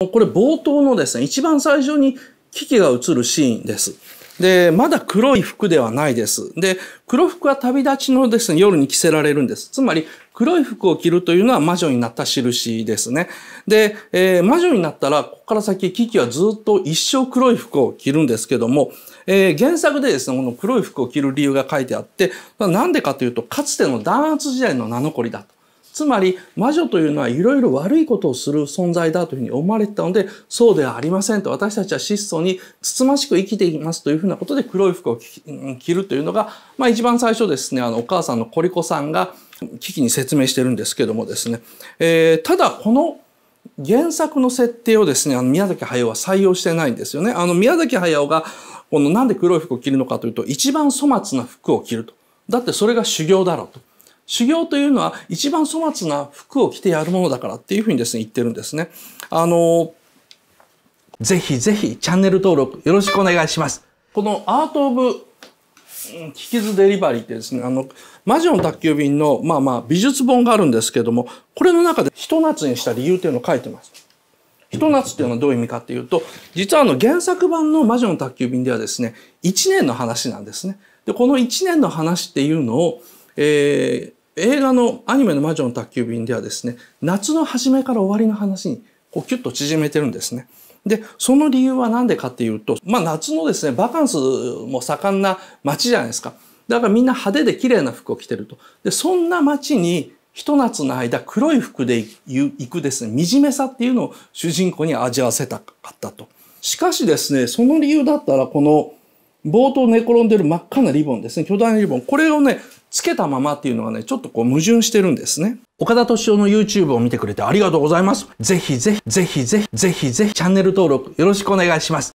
これ冒頭のですね、一番最初に機が映るシーンです。で、まだ黒い服ではないです。で、黒服は旅立ちのですね、夜に着せられるんです。つまり、黒い服を着るというのは魔女になった印ですね。で、えー、魔女になったら、ここから先、キキはずっと一生黒い服を着るんですけども、えー、原作でですね、この黒い服を着る理由が書いてあって、なんでかというと、かつての弾圧時代の名残だと。つまり魔女というのはいろいろ悪いことをする存在だというふうに思われてたので、そうではありませんと、私たちは質素につつましく生きていますというふうなことで黒い服を着るというのが、まあ一番最初ですね、あのお母さんのコリコさんが危機に説明してるんですけどもですね、えー、ただこの原作の設定をですね、あの宮崎駿は採用してないんですよね。あの宮崎駿がこのなんで黒い服を着るのかというと、一番粗末な服を着ると。だってそれが修行だろうと。修行というのは一番粗末な服を着てやるものだからっていうふうにですね、言ってるんですね。あの、ぜひぜひチャンネル登録よろしくお願いします。このアート・オブ・キキズ・デリバリーってですね、あの、魔女の宅急便の、まあまあ、美術本があるんですけども、これの中で人夏にした理由っていうのを書いてます。人夏っていうのはどういう意味かっていうと、実はあの原作版の魔女の宅急便ではですね、1年の話なんですね。で、この1年の話っていうのを、えー、映画のアニメの魔女の宅急便ではですね、夏の初めから終わりの話にこうキュッと縮めてるんですね。で、その理由は何でかっていうと、まあ夏のですね、バカンスも盛んな街じゃないですか。だからみんな派手で綺麗な服を着てると。で、そんな街にひと夏の間黒い服で行くですね、惨めさっていうのを主人公に味わわせたかったと。しかしですね、その理由だったらこの冒頭寝転んでる真っ赤なリボンですね。巨大なリボン。これをね、つけたままっていうのはね、ちょっとこう矛盾してるんですね。岡田敏夫の YouTube を見てくれてありがとうございます。ぜひぜひ、ぜひぜひ、ぜひぜひ、チャンネル登録よろしくお願いします。